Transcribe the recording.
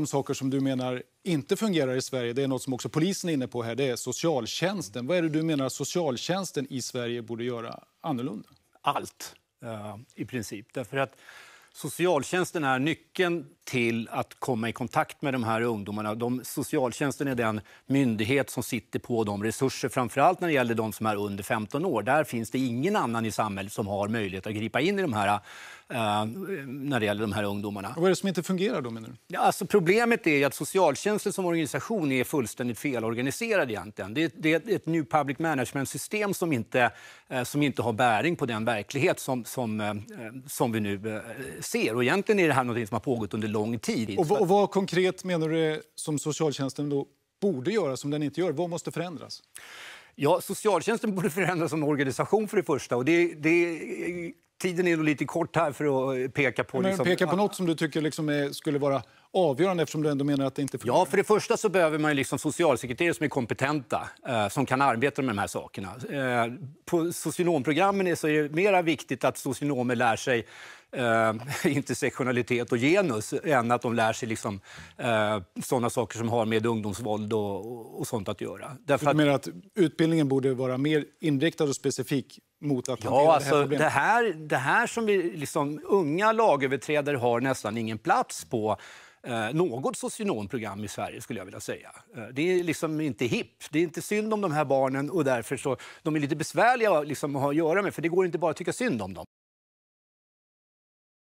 De saker som du menar inte fungerar i Sverige. Det är något som också polisen är inne på här. Det är socialtjänsten. Vad är det du menar socialtjänsten i Sverige borde göra annorlunda? Allt, eh, i princip. Därför att socialtjänsten är nyckeln till att komma i kontakt med de här ungdomarna. De, socialtjänsten är den myndighet som sitter på de resurser, framförallt när det gäller de som är under 15 år. Där finns det ingen annan i samhället som har möjlighet att gripa in i de här Eh, när det gäller de här ungdomarna. Och vad är det som inte fungerar då menar du? Alltså, problemet är att socialtjänsten som organisation är fullständigt felorganiserad egentligen. Det, det är ett new public management-system som inte, eh, som inte har bäring på den verklighet som, som, eh, som vi nu ser. Och egentligen är det här något som har pågått under lång tid. Och, och vad konkret menar du som socialtjänsten då borde göra som den inte gör? Vad måste förändras? Ja, socialtjänsten borde förändras som organisation för det första. Och det, det Tiden är nog lite kort här för att eh, peka på... Men liksom, peka på något som du tycker liksom är, skulle vara avgörande eftersom du ändå menar att det inte fungerar? Ja, för det första så behöver man ju liksom socialsekreterare som är kompetenta, eh, som kan arbeta med de här sakerna. Eh, på socionomprogrammen är, så är det mer viktigt att socionomer lär sig eh, intersektionalitet och genus än att de lär sig liksom, eh, sådana saker som har med ungdomsvåld och, och sånt att göra. Därför du menar att, att utbildningen borde vara mer inriktad och specifik mot att ja, alltså, det här alltså, Det här, det här som vi, liksom, unga lagöverträdare har nästan ingen plats på eh, något socionomprogram i Sverige. skulle jag vilja säga. Eh, det är liksom inte hipp. Det är inte synd om de här barnen. och därför så, De är lite besvärliga liksom, att ha att göra med. för Det går inte bara att tycka synd om dem.